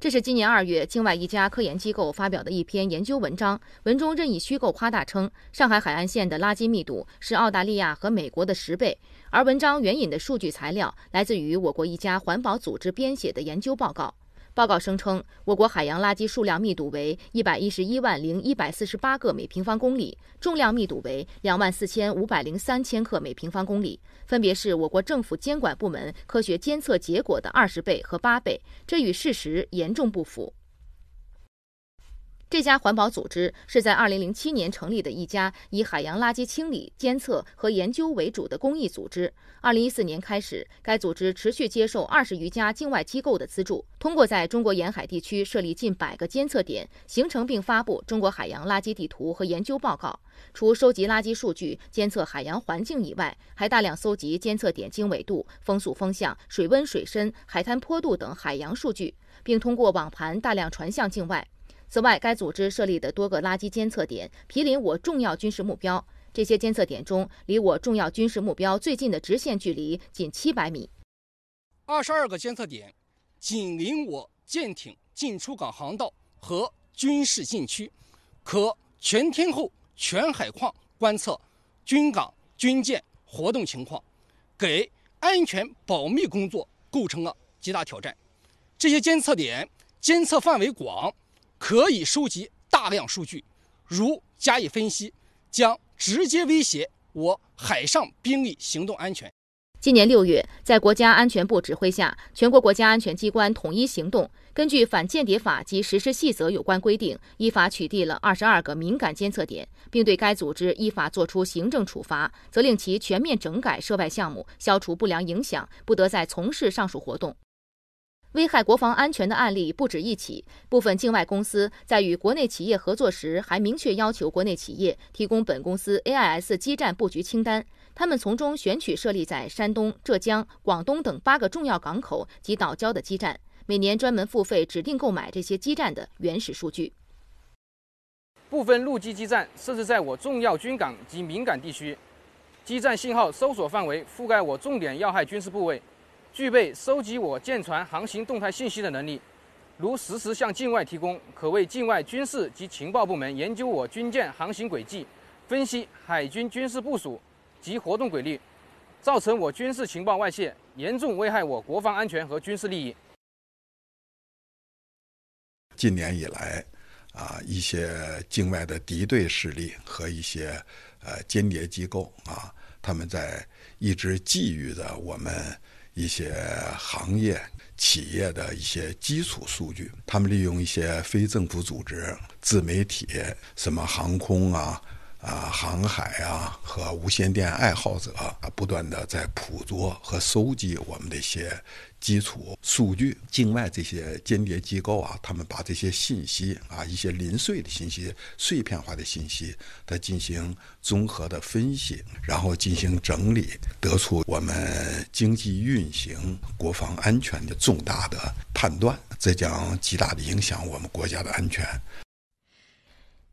这是今年二月，境外一家科研机构发表的一篇研究文章，文中任意虚构夸大称上海海岸线的垃圾密度是澳大利亚和美国的十倍，而文章援引的数据材料来自于我国一家环保组织编写的研究报告。报告声称，我国海洋垃圾数量密度为一百一十一万零一百四十八个每平方公里，重量密度为两万四千五百零三千克每平方公里，分别是我国政府监管部门科学监测结果的二十倍和八倍，这与事实严重不符。这家环保组织是在二零零七年成立的一家以海洋垃圾清理、监测和研究为主的公益组织。二零一四年开始，该组织持续接受二十余家境外机构的资助，通过在中国沿海地区设立近百个监测点，形成并发布中国海洋垃圾地图和研究报告。除收集垃圾数据、监测海洋环境以外，还大量搜集监测点经纬度、风速风向、水温水深、海滩坡度等海洋数据，并通过网盘大量传向境外。此外，该组织设立的多个垃圾监测点毗邻我重要军事目标，这些监测点中，离我重要军事目标最近的直线距离仅七百米。二十二个监测点紧邻我舰艇进出港航道和军事禁区，可全天候、全海况观测军港、军舰活动情况，给安全保密工作构成了极大挑战。这些监测点监测范围广。可以收集大量数据，如加以分析，将直接威胁我海上兵力行动安全。今年六月，在国家安全部指挥下，全国国家安全机关统一行动，根据《反间谍法》及实施细则有关规定，依法取缔了二十二个敏感监测点，并对该组织依法作出行政处罚，责令其全面整改涉外项目，消除不良影响，不得再从事上述活动。危害国防安全的案例不止一起。部分境外公司在与国内企业合作时，还明确要求国内企业提供本公司 AIS 基站布局清单。他们从中选取设立在山东、浙江、广东等八个重要港口及岛礁的基站，每年专门付费指定购买这些基站的原始数据。部分陆基基站设置在我重要军港及敏感地区，基站信号搜索范围覆盖我重点要害军事部位。具备收集我舰船航行动态信息的能力，如实时向境外提供，可为境外军事及情报部门研究我军舰航行轨迹、分析海军军事部署及活动轨迹，造成我军事情报外泄，严重危害我国防安全和军事利益。近年以来，啊，一些境外的敌对势力和一些呃间谍机构啊，他们在一直觊觎着我们。一些行业企业的一些基础数据，他们利用一些非政府组织、自媒体，什么航空啊。啊，航海啊和无线电爱好者啊，不断的在捕捉和收集我们的一些基础数据。境外这些间谍机构啊，他们把这些信息啊，一些零碎的信息、碎片化的信息，再进行综合的分析，然后进行整理，得出我们经济运行、国防安全的重大的判断，这将极大的影响我们国家的安全。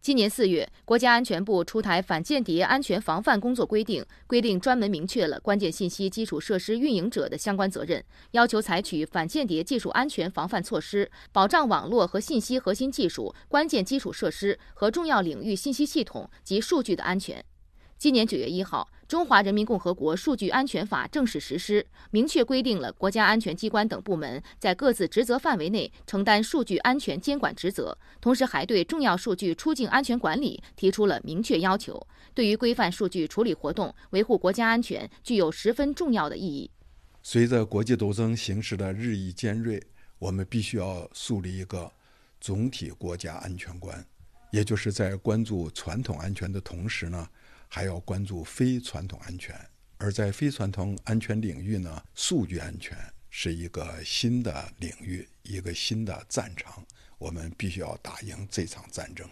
今年四月，国家安全部出台《反间谍安全防范工作规定》，规定专门明确了关键信息基础设施运营者的相关责任，要求采取反间谍技术安全防范措施，保障网络和信息核心技术、关键基础设施和重要领域信息系统及数据的安全。今年九月一号，《中华人民共和国数据安全法》正式实施，明确规定了国家安全机关等部门在各自职责范围内承担数据安全监管职责，同时还对重要数据出境安全管理提出了明确要求，对于规范数据处理活动、维护国家安全具有十分重要的意义。随着国际斗争形势的日益尖锐，我们必须要树立一个总体国家安全观，也就是在关注传统安全的同时呢。还要关注非传统安全，而在非传统安全领域呢，数据安全是一个新的领域，一个新的战场，我们必须要打赢这场战争。